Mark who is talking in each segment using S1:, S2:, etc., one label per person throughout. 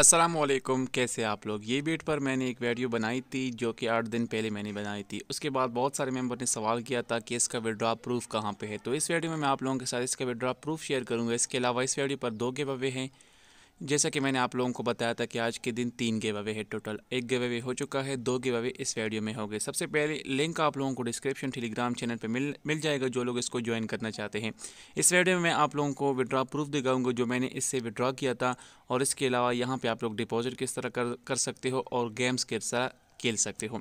S1: असलम कैसे आप लोग ये बेट पर मैंने एक वीडियो बनाई थी जो कि आठ दिन पहले मैंने बनाई थी उसके बाद बहुत सारे मेंबर ने सवाल किया था कि इसका विड्रॉ प्रूफ कहाँ पे है तो इस वीडियो में मैं आप लोगों के साथ इसका विड्रॉ प्रूफ शेयर करूँगा इसके अलावा इस वीडियो पर दो के अवे हैं जैसा कि मैंने आप लोगों को बताया था कि आज के दिन तीन गिव अवे है टोटल एक गिव अवे हो चुका है दो गिव अवे इस वीडियो में हो गए सबसे पहले लिंक आप लोगों को डिस्क्रिप्शन टेलीग्राम चैनल पर मिल मिल जाएगा जो लोग इसको ज्वाइन करना चाहते हैं इस वीडियो में मैं आप लोगों को विड्रॉ प्रूफ दिखाऊंगा जो मैंने इससे विड्रॉ किया था और इसके अलावा यहाँ पर आप लोग डिपॉजिट किस तरह कर कर सकते हो और गेम्स किस तरह खेल सकते हो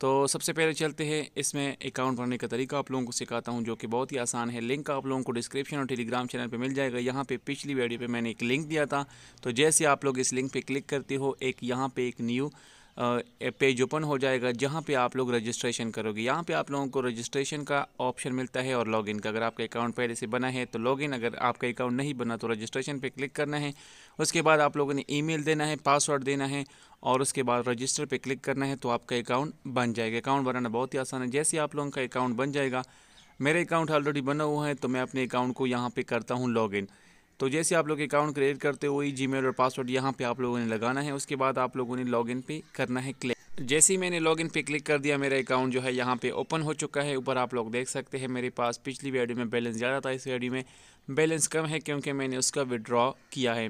S1: तो सबसे पहले चलते हैं इसमें अकाउंट बनाने का तरीका आप लोगों को सिखाता हूं जो कि बहुत ही आसान है लिंक आप लोगों को डिस्क्रिप्शन और टेलीग्राम चैनल पे मिल जाएगा यहाँ पे पिछली वीडियो पे मैंने एक लिंक दिया था तो जैसे आप लोग इस लिंक पे क्लिक करते हो एक यहाँ पे एक न्यू पेज ओपन हो जाएगा जहाँ पे आप लोग रजिस्ट्रेशन करोगे यहाँ पे आप लोगों को रजिस्ट्रेशन का ऑप्शन मिलता है और लॉगिन का अगर आपका अकाउंट पहले से बना है तो लॉगिन अगर आपका अकाउंट नहीं बना तो रजिस्ट्रेशन पे क्लिक करना है उसके बाद आप लोगों ने ईमेल देना है पासवर्ड देना है और उसके बाद रजिस्टर पर क्लिक करना है तो आपका अकाउंट बन जाएगा अकाउंट बनाना बहुत ही आसान है जैसे आप लोगों का अकाउंट बन जाएगा मेरे अकाउंट ऑलरेडी बना हुआ है तो मैं अपने अकाउंट को यहाँ पर करता हूँ लॉगिन तो जैसे आप लोग अकाउंट क्रिएट करते हुए जी और पासवर्ड यहाँ पे आप लोगों ने लगाना है उसके बाद आप लोगों ने लॉगिन पे करना है क्लिक तो जैसे ही मैंने लॉगिन पे क्लिक कर दिया मेरा अकाउंट जो है यहाँ पे ओपन हो चुका है ऊपर आप लोग देख सकते हैं मेरे पास पिछली वीडियो में बैलेंस ज़्यादा था इस वीडियो में बैलेंस कम है क्योंकि मैंने उसका विड्रॉ किया है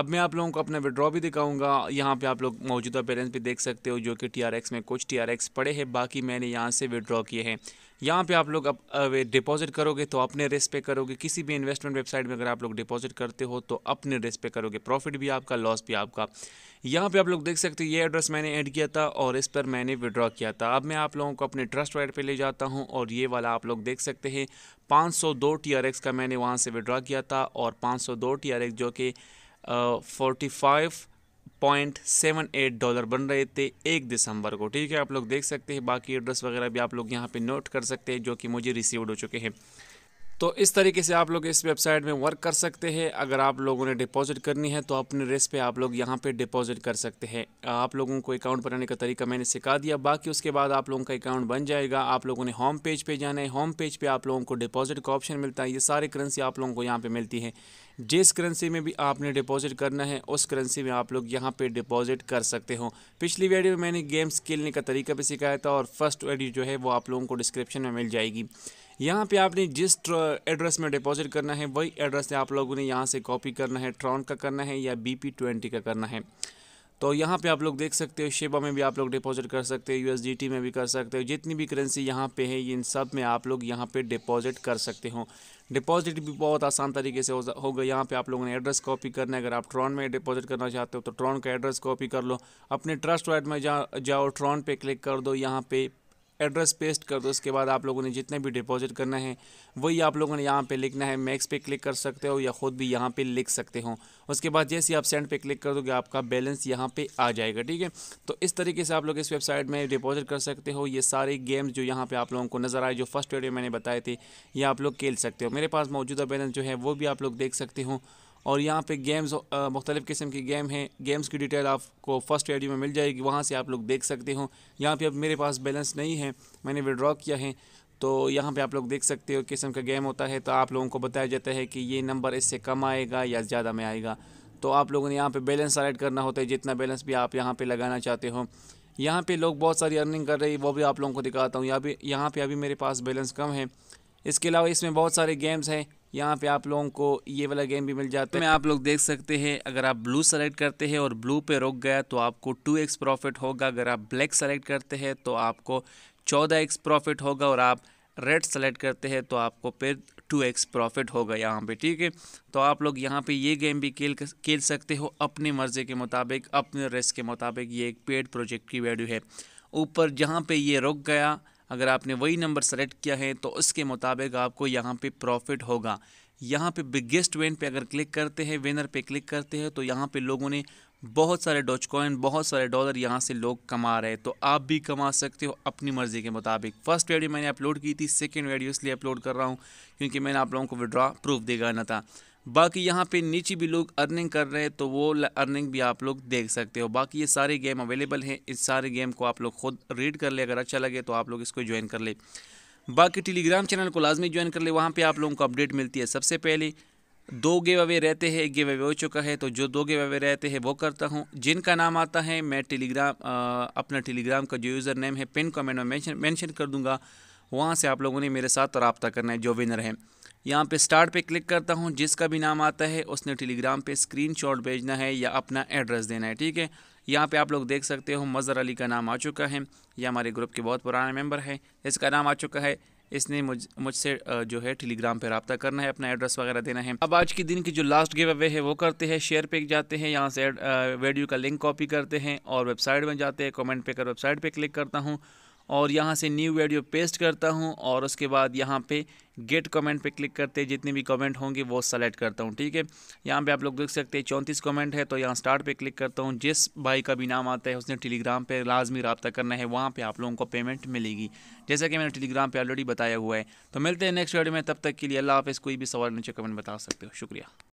S1: अब मैं आप लोगों को अपना विड्रॉ भी दिखाऊंगा यहाँ पे आप लोग मौजूदा बैलेंस भी देख सकते हो जो कि टीआरएक्स में कुछ टीआरएक्स पड़े हैं बाकी मैंने यहाँ से विड्रॉ किए हैं यहाँ पे आप लोग अब डिपॉजिट करोगे तो अपने रिस्क पे करोगे किसी भी इन्वेस्टमेंट वेबसाइट में अगर आप लोग डिपॉजिट करते हो तो अपने रिस्क पे करोगे प्रॉफिट भी आपका लॉस भी आपका यहाँ पे आप लोग देख सकते हो ये एड्रेस मैंने ऐड किया था और इस पर मैंने विड्रॉ किया था अब मैं आप लोगों को अपने ट्रस्ट वाइड पर ले जाता हूँ और ये वाला आप लोग देख सकते हैं पाँच सौ का मैंने वहाँ से विड्रॉ किया था और पाँच सौ जो कि forty five point seven eight dollar बन रहे थे एक दिसंबर को ठीक है आप लोग देख सकते हैं बाकी एड्रेस वगैरह भी आप लोग यहाँ पे नोट कर सकते हैं जो कि मुझे रिसीव हो चुके हैं तो इस तरीके से आप लोग इस वेबसाइट में वर्क कर सकते हैं अगर आप लोगों ने डिपॉजिट करनी है तो अपने रेस पे आप लोग यहाँ पे डिपॉजिट कर सकते हैं आप लोगों को अकाउंट बनाने का तरीका मैंने सिखा दिया बाकी उसके बाद आप लोगों का अकाउंट बन जाएगा आप लोगों ने होम पेज पे जाना है होम पेज पे आप लोगों को डिपॉजिट का ऑप्शन मिलता है ये सारे करेंसी आप लोगों को यहाँ पर मिलती है जिस करेंसी में भी आपने डिपॉजिट करना है उस करेंसी में आप लोग यहाँ पर डिपॉजिट कर सकते हो पिछली वीडियो में मैंने गेम्स खेलने का तरीका भी सिखाया था और फर्स्ट वीडियो जो है वो आप लोगों को डिस्क्रिप्शन में मिल जाएगी यहाँ पे आपने जिस एड्रेस में डिपॉजिट करना है वही एड्रेस आप लोगों ने यहाँ से कॉपी करना है ट्रॉन का करना है या बी ट्वेंटी का करना है तो यहाँ पे आप लोग देख सकते हो शेबा में भी आप लोग डिपॉजिट कर सकते हो यू में भी कर सकते हो जितनी भी करेंसी यहाँ पे है इन सब में आप लोग यहाँ पे डिपॉजिट कर सकते हो डिपॉजिट भी बहुत आसान तरीके से होगा यहाँ पे आप लोगों ने एड्रेस कॉपी करना है अगर आप ट्रॉन में डिपॉजिट करना चाहते हो तो ट्रॉन का एड्रेस कॉपी कर लो अपने ट्रस्ट वाइड में जा, जाओ ट्रॉन पर क्लिक कर दो यहाँ पर एड्रेस पेस्ट कर दो उसके बाद आप लोगों ने जितने भी डिपॉजिट करना है वही आप लोगों ने यहाँ पे लिखना है मैक्स पे क्लिक कर सकते हो या ख़ुद भी यहाँ पे लिख सकते हो उसके बाद जैसे आप सेंड पे क्लिक कर दोगे आपका बैलेंस यहाँ पे आ जाएगा ठीक है तो इस तरीके से आप लोग इस वेबसाइट में डिपॉजिट कर सकते हो ये सारे गेम्स जो यहाँ पर आप लोगों को नज़र आए जो फर्स्ट वीडियो मैंने बताए थे ये आप लोग खेल सकते हो मेरे पास मौजूदा बैलेंस जो है वो भी आप लोग देख सकते हो और यहाँ पे गेम्स मुख्तलिफ़ किस्म के गेम हैं गेम्स की डिटेल आपको फर्स्ट एडियो में मिल जाएगी वहाँ से आप लोग देख सकते हो यहाँ पे अब मेरे पास बैलेंस नहीं है मैंने विड्रॉ किया है तो यहाँ पे आप लोग देख सकते हो किस्म का गेम होता है तो आप लोगों को बताया जाता है कि ये नंबर इससे कम आएगा या ज़्यादा में आएगा तो आप लोगों ने यहाँ पर बैलेंस एड करना होता है जितना बैलेंस भी आप यहाँ पर लगाना चाहते हो यहाँ पर लोग बहुत सारी अर्निंग कर रहे हैं वो भी आप लोगों को दिखाता हूँ यहाँ यहाँ पर अभी मेरे पास बैलेंस कम है इसके अलावा इसमें बहुत सारे गेम्स हैं यहाँ पे आप लोगों को ये वाला गेम भी मिल जाता है तो आप लोग देख सकते हैं अगर आप ब्लू सेलेक्ट करते हैं और ब्लू पे रुक गया तो आपको टू एक्स प्रॉफिट होगा अगर आप ब्लैक सेलेक्ट करते हैं तो आपको चौदह एक्स प्रॉफिट होगा और आप रेड सेलेक्ट करते हैं तो आपको फिर टू एक्स प्रॉफिट होगा यहाँ पे ठीक है तो आप लोग यहाँ पे ये गेम भी खेल खेल सकते हो अपनी मर्ज़ी के मुताबिक अपने रिस्क के मुताबिक ये एक पेड प्रोजेक्ट की वैल्यू है ऊपर जहाँ पर ये रुक गया अगर आपने वही नंबर सेलेक्ट किया है तो उसके मुताबिक आपको यहाँ पे प्रॉफिट होगा यहाँ पे बिगेस्ट वेन पे अगर क्लिक करते हैं विनर पे क्लिक करते हैं तो यहाँ पे लोगों ने बहुत सारे डॉच कॉइन बहुत सारे डॉलर यहाँ से लोग कमा रहे हैं तो आप भी कमा सकते हो अपनी मर्ज़ी के मुताबिक फर्स्ट वीडियो मैंने अपलोड की थी सेकेंड वीडियो इसलिए अपलोड कर रहा हूँ क्योंकि मैंने आप लोगों को विड्रॉ प्रूफ देगा ना था बाकी यहाँ पे नीचे भी लोग अर्निंग कर रहे हैं तो वो अर्निंग भी आप लोग देख सकते हो बाकी ये सारे गेम अवेलेबल हैं इस सारे गेम को आप लोग खुद रीड कर ले अगर अच्छा लगे तो आप लोग इसको ज्वाइन कर ले बाकी टेलीग्राम चैनल को लाजमी ज्वाइन कर ले वहाँ पर आप लोगों को अपडेट मिलती है सबसे पहले दो गेव अवे रहते हैं एक गेव अवे हो चुका है तो जो दो गेव अवे रहते हैं वो करता हूँ जिनका नाम आता है मैं टेलीग्राम अपना टेलीग्राम का जो यूज़र नेम है पिन कमेंट में मेंशन मेंशन कर दूँगा वहाँ से आप लोगों ने मेरे साथ रबता करना है जो विनर है यहाँ पे स्टार्ट पे क्लिक करता हूँ जिसका भी नाम आता है उसने टेलीग्राम पे स्क्रीनशॉट भेजना है या अपना एड्रेस देना है ठीक है यहाँ पे आप लोग देख सकते हो मज़र अली का नाम आ चुका है यह हमारे ग्रुप के बहुत पुराने मेम्बर है इसका नाम आ चुका है इसने मुझ मुझसे जो है टेलीग्राम पर रबता करना है अपना एड्रेस वगैरह देना है अब आज के दिन की जो लास्ट गिव अवे है वो करते हैं शेयर पे जाते हैं यहाँ से वीडियो का लिंक कॉपी करते हैं और वेबसाइट में जाते हैं कॉमेंट पे कर वेबसाइट पर क्लिक करता हूँ और यहाँ से न्यू वीडियो पेस्ट करता हूँ और उसके बाद यहाँ पे गेट कमेंट पे क्लिक करते हैं जितने भी कमेंट होंगे वो सेलेक्ट करता हूँ ठीक है यहाँ पे आप लोग देख सकते हैं चौंतीस कमेंट है तो यहाँ स्टार्ट पे क्लिक करता हूँ जिस भाई का भी नाम आता है उसने टेलीग्राम पे लाजमी रबता करना है वहाँ पे आप लोगों को पेमेंट मिलेगी जैसा कि मैंने टेलीग्राम पे ऑलरेडी बताया हुआ है तो मिलते हैं नेक्स्ट वीडियो में तब तक के लिए अल्लाह हाफ़ कोई भी सवाल नीचे कमेंट बता सकते हो शुक्रिया